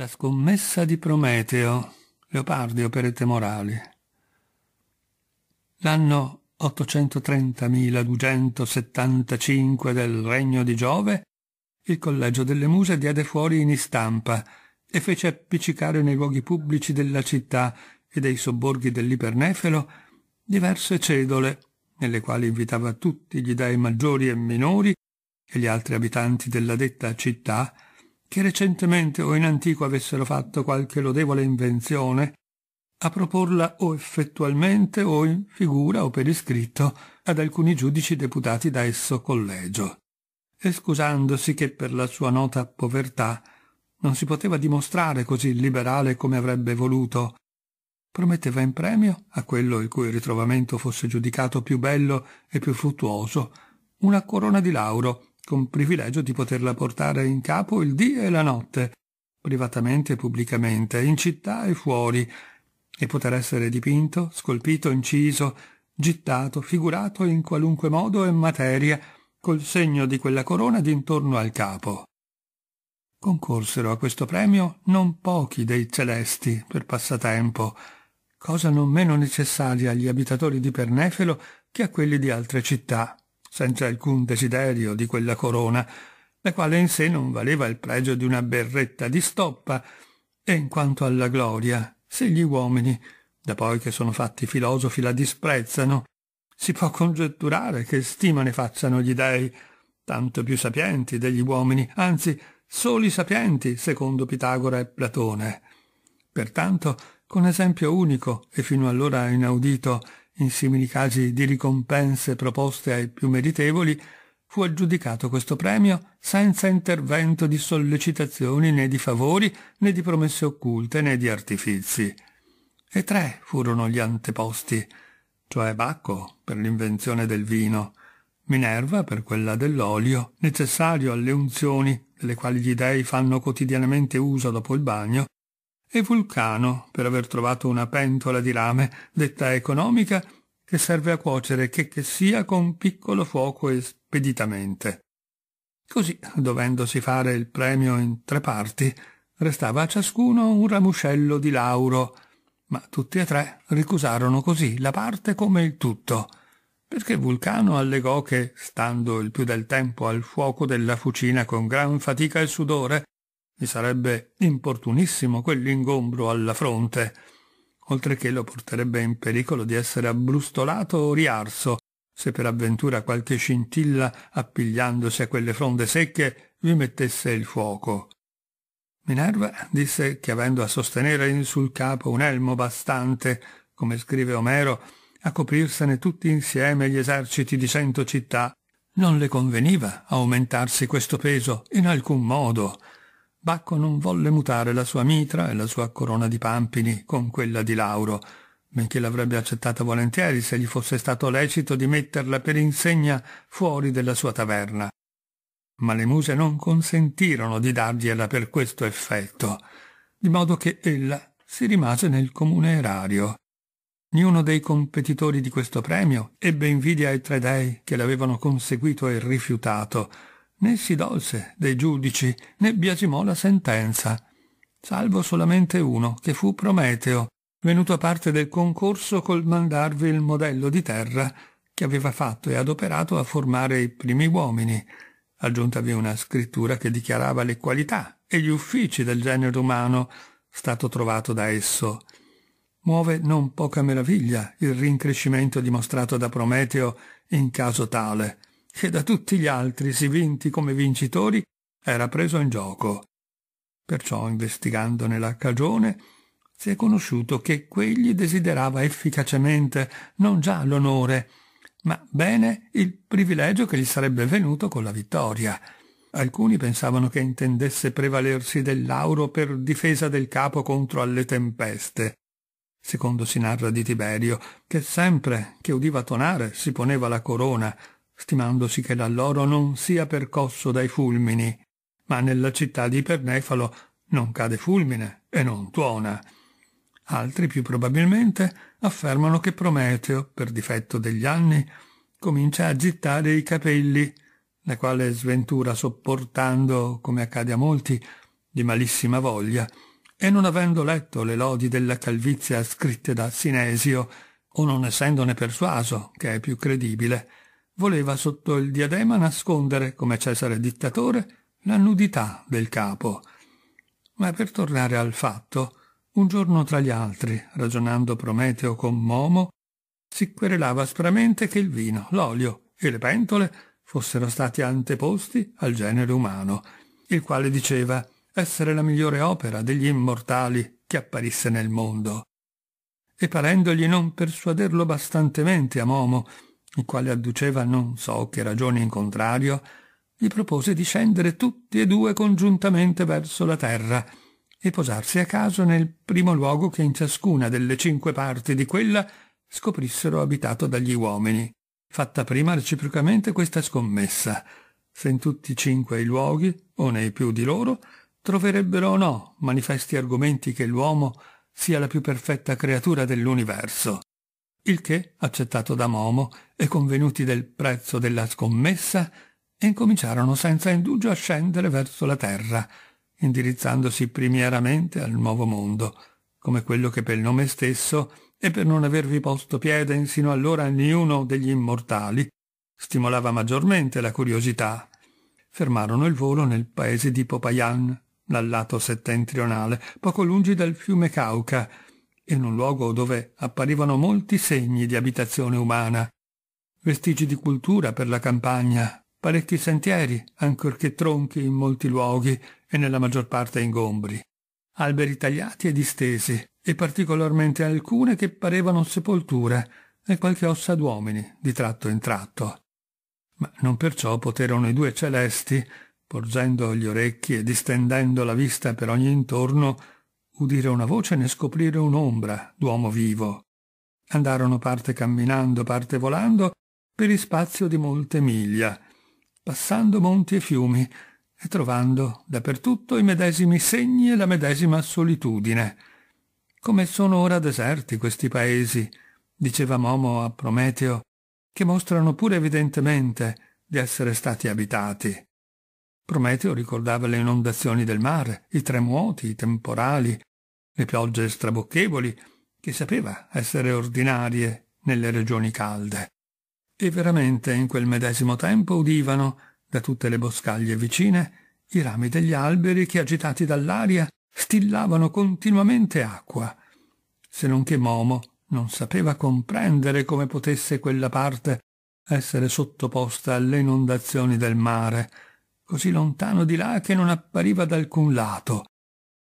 La scommessa di Prometeo, Leopardi, operette morali. L'anno 830.275 del regno di Giove, il Collegio delle Muse diede fuori in istampa e fece appiccicare nei luoghi pubblici della città e dei sobborghi dell'Ipernefelo diverse cedole, nelle quali invitava tutti gli dei maggiori e minori e gli altri abitanti della detta città che recentemente o in antico avessero fatto qualche lodevole invenzione, a proporla o effettualmente o in figura o per iscritto ad alcuni giudici deputati da esso collegio, e scusandosi che per la sua nota povertà non si poteva dimostrare così liberale come avrebbe voluto, prometteva in premio a quello il cui ritrovamento fosse giudicato più bello e più fruttuoso una corona di lauro con privilegio di poterla portare in capo il dì e la notte, privatamente e pubblicamente, in città e fuori, e poter essere dipinto, scolpito, inciso, gittato, figurato in qualunque modo e materia, col segno di quella corona d'intorno al capo. Concorsero a questo premio non pochi dei celesti per passatempo, cosa non meno necessaria agli abitatori di Pernefelo che a quelli di altre città senza alcun desiderio di quella corona, la quale in sé non valeva il pregio di una berretta di stoppa, e in quanto alla gloria, se gli uomini, da poi che sono fatti filosofi, la disprezzano, si può congetturare che stima ne facciano gli dei, tanto più sapienti degli uomini, anzi soli sapienti, secondo Pitagora e Platone. Pertanto, con esempio unico e fino allora inaudito, in simili casi di ricompense proposte ai più meritevoli, fu aggiudicato questo premio senza intervento di sollecitazioni né di favori né di promesse occulte né di artifizi. E tre furono gli anteposti, cioè Bacco per l'invenzione del vino, Minerva per quella dell'olio, necessario alle unzioni, delle quali gli dei fanno quotidianamente uso dopo il bagno, e Vulcano per aver trovato una pentola di rame, detta economica, che serve a cuocere che che sia con piccolo fuoco e speditamente. Così, dovendosi fare il premio in tre parti, restava a ciascuno un ramuscello di lauro, ma tutti e tre ricusarono così la parte come il tutto, perché Vulcano allegò che, stando il più del tempo al fuoco della fucina con gran fatica e sudore, gli sarebbe importunissimo quell'ingombro alla fronte, oltre che lo porterebbe in pericolo di essere abbrustolato o riarso, se per avventura qualche scintilla, appigliandosi a quelle fronde secche, vi mettesse il fuoco. Minerva disse che avendo a sostenere in sul capo un elmo bastante, come scrive Omero, a coprirsene tutti insieme gli eserciti di cento città, non le conveniva aumentarsi questo peso in alcun modo, Bacco non volle mutare la sua mitra e la sua corona di pampini con quella di Lauro, benché l'avrebbe accettata volentieri se gli fosse stato lecito di metterla per insegna fuori della sua taverna. Ma le muse non consentirono di dargliela per questo effetto, di modo che ella si rimase nel comune erario. Niuno dei competitori di questo premio ebbe invidia ai tre dei che l'avevano conseguito e rifiutato, né si dolse dei giudici, né biasimò la sentenza, salvo solamente uno, che fu Prometeo, venuto a parte del concorso col mandarvi il modello di terra che aveva fatto e adoperato a formare i primi uomini, aggiuntavi una scrittura che dichiarava le qualità e gli uffici del genere umano stato trovato da esso. Muove non poca meraviglia il rincrescimento dimostrato da Prometeo in caso tale, che da tutti gli altri si vinti come vincitori era preso in gioco. Perciò, investigandone la cagione, si è conosciuto che quegli desiderava efficacemente non già l'onore, ma bene il privilegio che gli sarebbe venuto con la vittoria. Alcuni pensavano che intendesse prevalersi del lauro per difesa del capo contro alle tempeste. Secondo si narra di Tiberio, che sempre che udiva tonare si poneva la corona, stimandosi che l'alloro non sia percosso dai fulmini, ma nella città di Pernefalo non cade fulmine e non tuona. Altri, più probabilmente, affermano che Prometeo, per difetto degli anni, comincia a gittare i capelli, la quale sventura sopportando, come accade a molti, di malissima voglia, e non avendo letto le lodi della calvizia scritte da Sinesio, o non essendone persuaso, che è più credibile, voleva sotto il diadema nascondere, come Cesare dittatore, la nudità del capo. Ma per tornare al fatto, un giorno tra gli altri, ragionando Prometeo con Momo, si querelava aspramente che il vino, l'olio e le pentole fossero stati anteposti al genere umano, il quale diceva essere la migliore opera degli immortali che apparisse nel mondo. E parendogli non persuaderlo bastantemente a Momo il quale adduceva non so che ragioni in contrario, gli propose di scendere tutti e due congiuntamente verso la terra e posarsi a caso nel primo luogo che in ciascuna delle cinque parti di quella scoprissero abitato dagli uomini. Fatta prima reciprocamente questa scommessa, se in tutti e cinque i luoghi, o nei più di loro, troverebbero o no manifesti argomenti che l'uomo sia la più perfetta creatura dell'universo. Il che, accettato da Momo, e convenuti del prezzo della scommessa, e incominciarono senza indugio a scendere verso la terra, indirizzandosi primieramente al nuovo mondo, come quello che per il nome stesso e per non avervi posto piede insino allora niuno degli immortali, stimolava maggiormente la curiosità. Fermarono il volo nel paese di Popayan, dal lato settentrionale, poco lungi dal fiume Cauca, in un luogo dove apparivano molti segni di abitazione umana, vestigi di cultura per la campagna, parecchi sentieri, ancorché tronchi in molti luoghi e nella maggior parte ingombri, alberi tagliati e distesi, e particolarmente alcune che parevano sepolture e qualche ossa d'uomini di tratto in tratto. Ma non perciò poterono i due celesti, porgendo gli orecchi e distendendo la vista per ogni intorno, udire una voce né scoprire un'ombra d'uomo vivo. Andarono parte camminando, parte volando, per ispazio di molte miglia, passando monti e fiumi e trovando dappertutto i medesimi segni e la medesima solitudine. Come sono ora deserti questi paesi, diceva Momo a Prometeo, che mostrano pure evidentemente di essere stati abitati. Prometeo ricordava le inondazioni del mare, i tremuoti, i temporali, le piogge strabocchevoli, che sapeva essere ordinarie nelle regioni calde. E veramente in quel medesimo tempo udivano, da tutte le boscaglie vicine, i rami degli alberi che, agitati dall'aria, stillavano continuamente acqua, se non che Momo non sapeva comprendere come potesse quella parte essere sottoposta alle inondazioni del mare, così lontano di là che non appariva da alcun lato,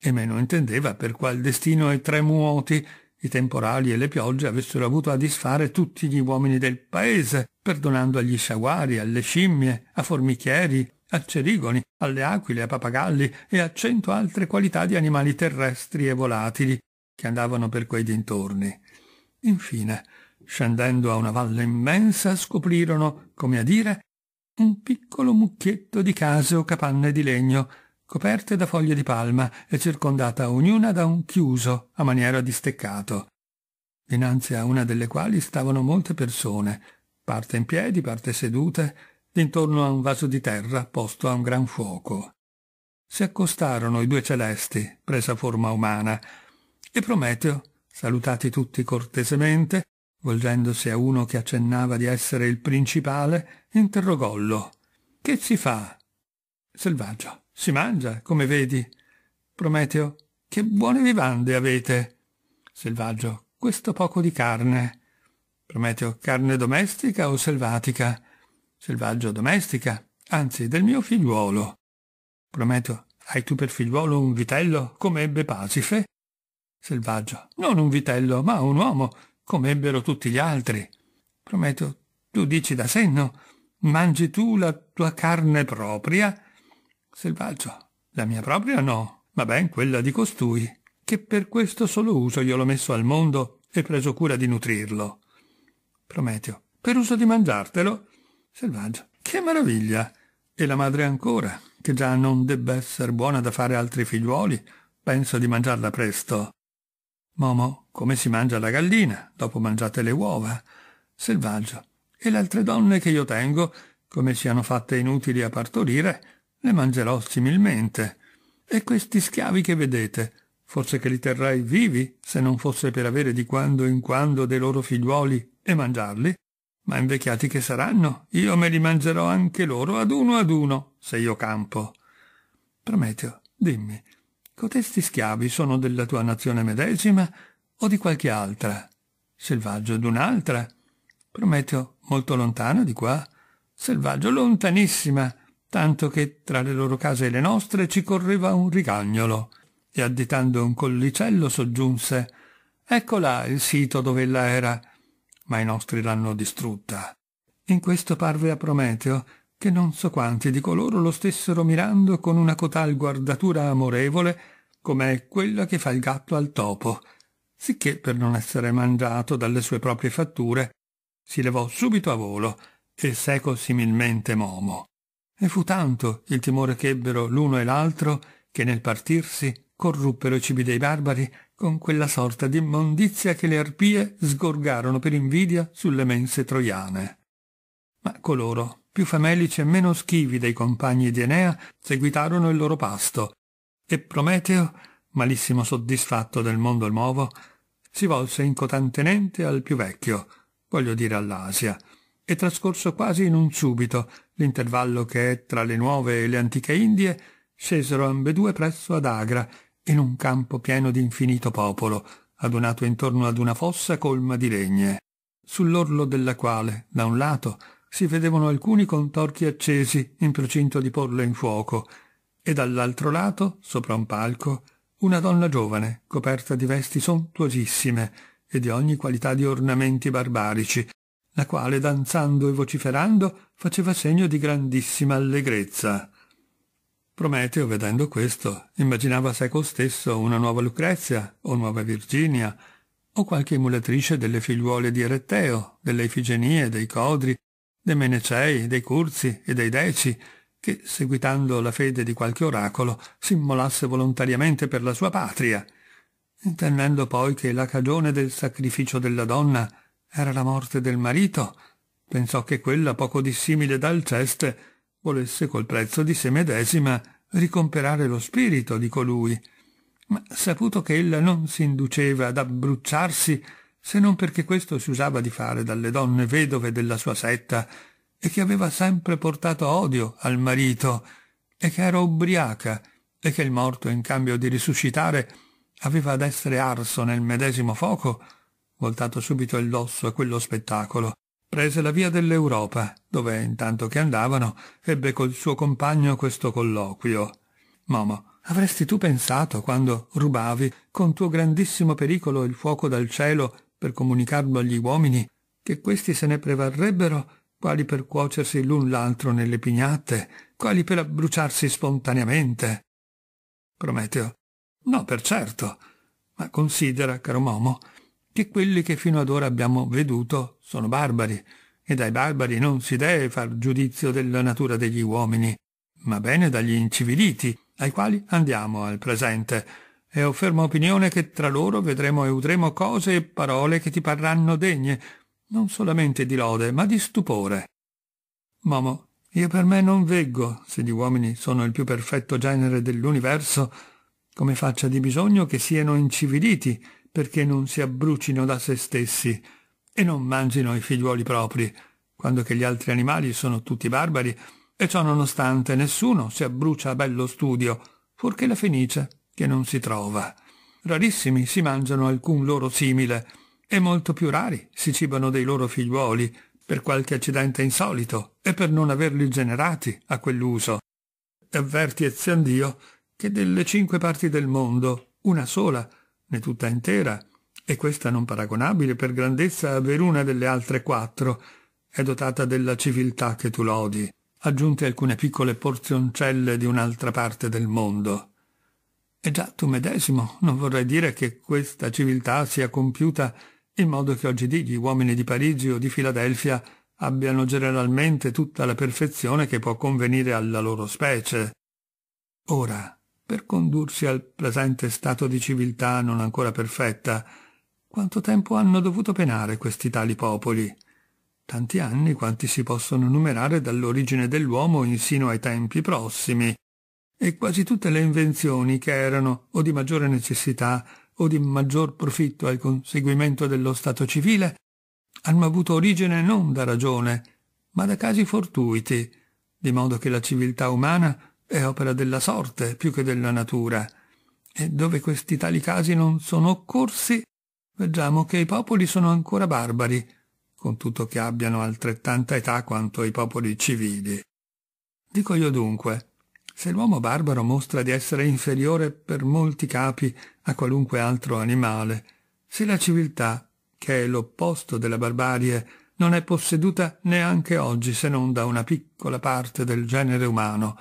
e meno intendeva per qual destino i tre muoti i temporali e le piogge avessero avuto a disfare tutti gli uomini del paese, perdonando agli sciaguari, alle scimmie, a formichieri, a cerigoni, alle aquile, a papagalli e a cento altre qualità di animali terrestri e volatili che andavano per quei dintorni. Infine, scendendo a una valle immensa, scoprirono, come a dire, un piccolo mucchietto di case o capanne di legno coperte da foglie di palma e circondata ognuna da un chiuso a maniera di steccato, dinanzi a una delle quali stavano molte persone, parte in piedi, parte sedute, intorno a un vaso di terra posto a un gran fuoco. Si accostarono i due celesti, presa forma umana, e Prometeo, salutati tutti cortesemente, volgendosi a uno che accennava di essere il principale, interrogollo. Che si fa? Selvaggio. Si mangia, come vedi. Prometeo, che buone vivande avete. Selvaggio, questo poco di carne. Prometeo, carne domestica o selvatica? Selvaggio, domestica, anzi, del mio figliuolo. Prometeo, hai tu per figliuolo un vitello, come ebbe Pacife? Selvaggio, non un vitello, ma un uomo, come ebbero tutti gli altri. Prometeo, tu dici da senno, mangi tu la tua carne propria? Selvaggia. La mia propria no, ma ben quella di costui, che per questo solo uso io l'ho messo al mondo e preso cura di nutrirlo. Prometeo. Per uso di mangiartelo? Selvaggio, Che meraviglia! E la madre ancora, che già non debba essere buona da fare altri figliuoli, penso di mangiarla presto. Momo, come si mangia la gallina, dopo mangiate le uova. Selvaggio, e le altre donne che io tengo, come siano fatte inutili a partorire, le mangerò similmente. E questi schiavi che vedete, forse che li terrai vivi, se non fosse per avere di quando in quando dei loro figliuoli e mangiarli, ma invecchiati che saranno, io me li mangerò anche loro ad uno ad uno, se io campo. Prometeo, dimmi, cotesti schiavi sono della tua nazione medesima o di qualche altra? Selvaggio d'un'altra? Prometeo, molto lontano di qua? Selvaggio, lontanissima tanto che tra le loro case e le nostre ci correva un rigagnolo, e additando un collicello soggiunse «Ecco là il sito dove ella era, ma i nostri l'hanno distrutta». In questo parve a Prometeo che non so quanti di coloro lo stessero mirando con una cotal guardatura amorevole come quella che fa il gatto al topo, sicché per non essere mangiato dalle sue proprie fatture si levò subito a volo e seco similmente momo. E fu tanto il timore che ebbero l'uno e l'altro che nel partirsi corruppero i cibi dei barbari con quella sorta di immondizia che le arpie sgorgarono per invidia sulle mense troiane. Ma coloro, più famelici e meno schivi dei compagni di Enea, seguitarono il loro pasto, e Prometeo, malissimo soddisfatto del mondo nuovo, si volse incotantenente al più vecchio, voglio dire all'Asia, è trascorso quasi in un subito l'intervallo che è tra le nuove e le antiche Indie scesero ambedue presso ad Agra in un campo pieno di infinito popolo adunato intorno ad una fossa colma di legne sull'orlo della quale da un lato si vedevano alcuni contorchi accesi in procinto di porla in fuoco e dall'altro lato sopra un palco una donna giovane coperta di vesti sontuosissime e di ogni qualità di ornamenti barbarici la quale, danzando e vociferando, faceva segno di grandissima allegrezza. Prometeo, vedendo questo, immaginava a stesso una nuova Lucrezia, o nuova Virginia, o qualche emulatrice delle figliuole di Eretteo, delle Ifigenie, dei Codri, dei Menecei, dei Curzi e dei Deci, che, seguitando la fede di qualche oracolo, si immolasse volontariamente per la sua patria, intendendo poi che la cagione del sacrificio della donna era la morte del marito. Pensò che quella poco dissimile dal ceste volesse col prezzo di se medesima ricomperare lo spirito di colui. Ma saputo che ella non si induceva ad abbrucciarsi se non perché questo si usava di fare dalle donne vedove della sua setta e che aveva sempre portato odio al marito e che era ubriaca e che il morto in cambio di risuscitare aveva ad essere arso nel medesimo fuoco voltato subito il dosso a quello spettacolo, prese la via dell'Europa, dove, intanto che andavano, ebbe col suo compagno questo colloquio. Momo, avresti tu pensato, quando rubavi, con tuo grandissimo pericolo il fuoco dal cielo per comunicarlo agli uomini, che questi se ne prevarrebbero, quali per cuocersi l'un l'altro nelle pignatte, quali per abbruciarsi spontaneamente? Prometeo. No, per certo. Ma considera, caro Momo, che quelli che fino ad ora abbiamo veduto sono barbari, e dai barbari non si deve far giudizio della natura degli uomini, ma bene dagli inciviliti, ai quali andiamo al presente, e ho ferma opinione che tra loro vedremo e udremo cose e parole che ti parranno degne, non solamente di lode, ma di stupore. Momo, io per me non veggo, se gli uomini sono il più perfetto genere dell'universo, come faccia di bisogno che siano inciviliti perché non si abbrucino da se stessi e non mangino i figliuoli propri, quando che gli altri animali sono tutti barbari, e ciò nonostante nessuno si abbrucia a bello studio, fuorché la fenice, che non si trova. Rarissimi si mangiano alcun loro simile, e molto più rari si cibano dei loro figliuoli, per qualche accidente insolito, e per non averli generati a quell'uso. Avverti Eziandio che delle cinque parti del mondo, una sola né tutta intera, e questa non paragonabile per grandezza a veruna delle altre quattro, è dotata della civiltà che tu lodi, aggiunte alcune piccole porzioncelle di un'altra parte del mondo. E già tu medesimo non vorrai dire che questa civiltà sia compiuta in modo che oggi gli uomini di Parigi o di Filadelfia abbiano generalmente tutta la perfezione che può convenire alla loro specie. Ora, per condursi al presente stato di civiltà non ancora perfetta, quanto tempo hanno dovuto penare questi tali popoli? Tanti anni quanti si possono numerare dall'origine dell'uomo insino ai tempi prossimi, e quasi tutte le invenzioni che erano o di maggiore necessità o di maggior profitto al conseguimento dello stato civile hanno avuto origine non da ragione, ma da casi fortuiti, di modo che la civiltà umana è opera della sorte più che della natura, e dove questi tali casi non sono occorsi, vediamo che i popoli sono ancora barbari, con tutto che abbiano altrettanta età quanto i popoli civili. Dico io dunque, se l'uomo barbaro mostra di essere inferiore per molti capi a qualunque altro animale, se la civiltà, che è l'opposto della barbarie, non è posseduta neanche oggi se non da una piccola parte del genere umano,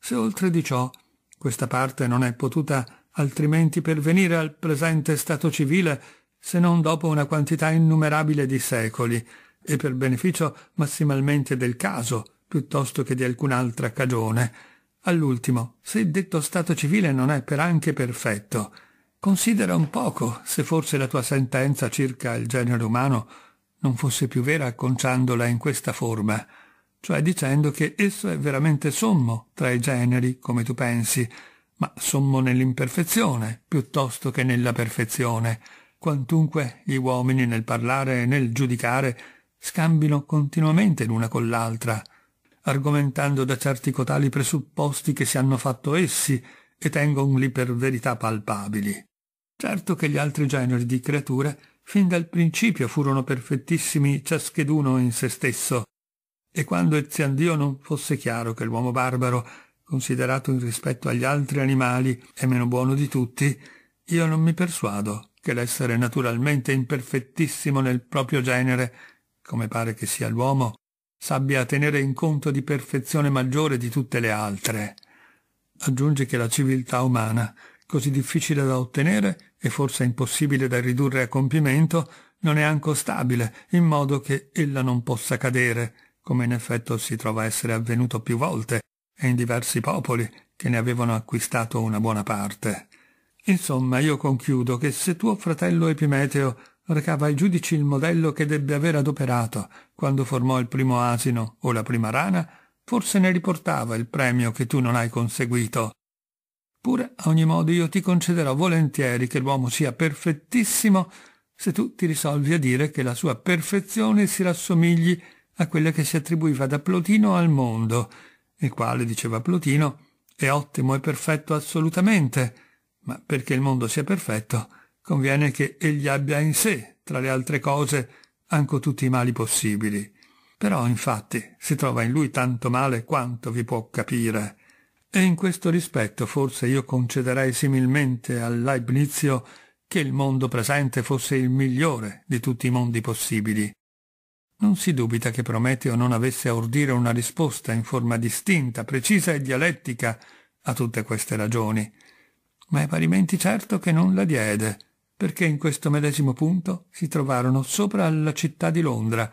se oltre di ciò questa parte non è potuta altrimenti pervenire al presente stato civile se non dopo una quantità innumerabile di secoli e per beneficio massimalmente del caso piuttosto che di alcun'altra cagione. All'ultimo, se detto stato civile non è per anche perfetto, considera un poco se forse la tua sentenza circa il genere umano non fosse più vera acconciandola in questa forma cioè dicendo che esso è veramente sommo tra i generi, come tu pensi, ma sommo nell'imperfezione piuttosto che nella perfezione, quantunque gli uomini nel parlare e nel giudicare scambino continuamente l'una con l'altra, argomentando da certi cotali presupposti che si hanno fatto essi e tengonli per verità palpabili. Certo che gli altri generi di creature fin dal principio furono perfettissimi ciascheduno in se stesso, e quando Eziandio non fosse chiaro che l'uomo barbaro, considerato in rispetto agli altri animali, è meno buono di tutti, io non mi persuado che l'essere naturalmente imperfettissimo nel proprio genere, come pare che sia l'uomo, sabbia a tenere in conto di perfezione maggiore di tutte le altre. Aggiunge che la civiltà umana, così difficile da ottenere e forse impossibile da ridurre a compimento, non è anco stabile, in modo che ella non possa cadere, come in effetto si trova essere avvenuto più volte e in diversi popoli che ne avevano acquistato una buona parte. Insomma, io conchiudo che se tuo fratello Epimeteo recava ai giudici il modello che debbe aver adoperato quando formò il primo asino o la prima rana, forse ne riportava il premio che tu non hai conseguito. Pure, a ogni modo, io ti concederò volentieri che l'uomo sia perfettissimo se tu ti risolvi a dire che la sua perfezione si rassomigli a quella che si attribuiva da Plotino al mondo, il quale, diceva Plotino, è ottimo e perfetto assolutamente, ma perché il mondo sia perfetto, conviene che egli abbia in sé, tra le altre cose, anche tutti i mali possibili. Però, infatti, si trova in lui tanto male quanto vi può capire. E in questo rispetto forse io concederei similmente al che il mondo presente fosse il migliore di tutti i mondi possibili, non si dubita che Prometeo non avesse a ordire una risposta in forma distinta, precisa e dialettica a tutte queste ragioni, ma è parimenti certo che non la diede, perché in questo medesimo punto si trovarono sopra alla città di Londra,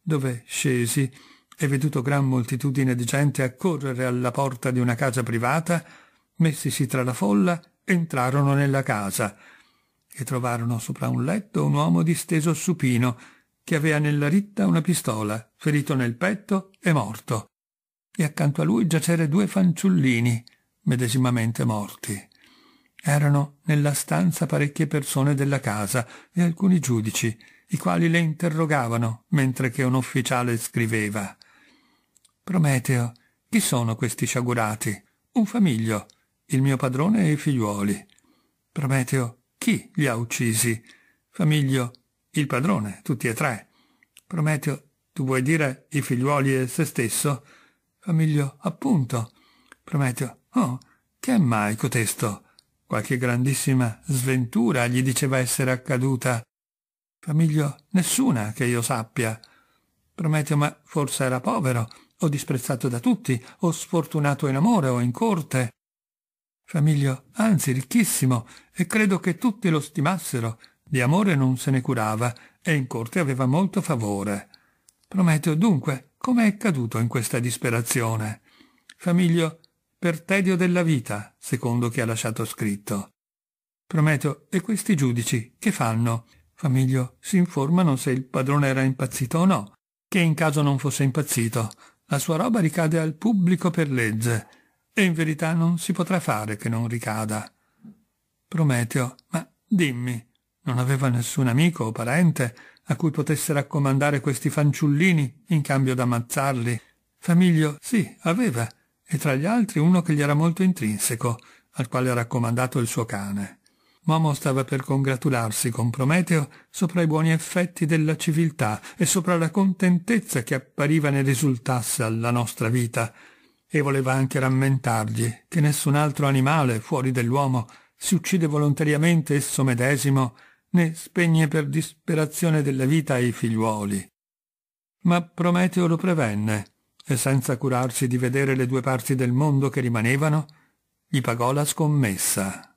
dove, scesi, e veduto gran moltitudine di gente accorrere alla porta di una casa privata, messisi tra la folla, entrarono nella casa, e trovarono sopra un letto un uomo disteso supino, che aveva nella ritta una pistola, ferito nel petto e morto. E accanto a lui giacere due fanciullini, medesimamente morti. Erano nella stanza parecchie persone della casa e alcuni giudici, i quali le interrogavano mentre che un ufficiale scriveva. Prometeo, chi sono questi sciagurati? Un famiglio, il mio padrone e i figliuoli. Prometeo, chi li ha uccisi? Famiglio, il padrone, tutti e tre. Prometeo, tu vuoi dire i figliuoli e se stesso? Famiglio, appunto. Prometeo, oh, che è mai cotesto? Qualche grandissima sventura gli diceva essere accaduta. Famiglio, nessuna che io sappia. Prometeo, ma forse era povero, o disprezzato da tutti, o sfortunato in amore o in corte. Famiglio, anzi ricchissimo, e credo che tutti lo stimassero, di amore non se ne curava e in corte aveva molto favore. Prometeo dunque come è caduto in questa disperazione? Famiglio per tedio della vita, secondo che ha lasciato scritto. Prometeo e questi giudici che fanno? Famiglio si informano se il padrone era impazzito o no, che in caso non fosse impazzito, la sua roba ricade al pubblico per legge, e in verità non si potrà fare che non ricada. Prometeo, ma dimmi, non aveva nessun amico o parente a cui potesse raccomandare questi fanciullini in cambio d'ammazzarli. Famiglio, sì, aveva, e tra gli altri uno che gli era molto intrinseco, al quale ha raccomandato il suo cane. Momo stava per congratularsi con Prometeo sopra i buoni effetti della civiltà e sopra la contentezza che appariva ne risultasse alla nostra vita, e voleva anche rammentargli che nessun altro animale fuori dell'uomo si uccide volontariamente esso medesimo né spegne per disperazione della vita i figliuoli. Ma Prometeo lo prevenne, e senza curarsi di vedere le due parti del mondo che rimanevano, gli pagò la scommessa.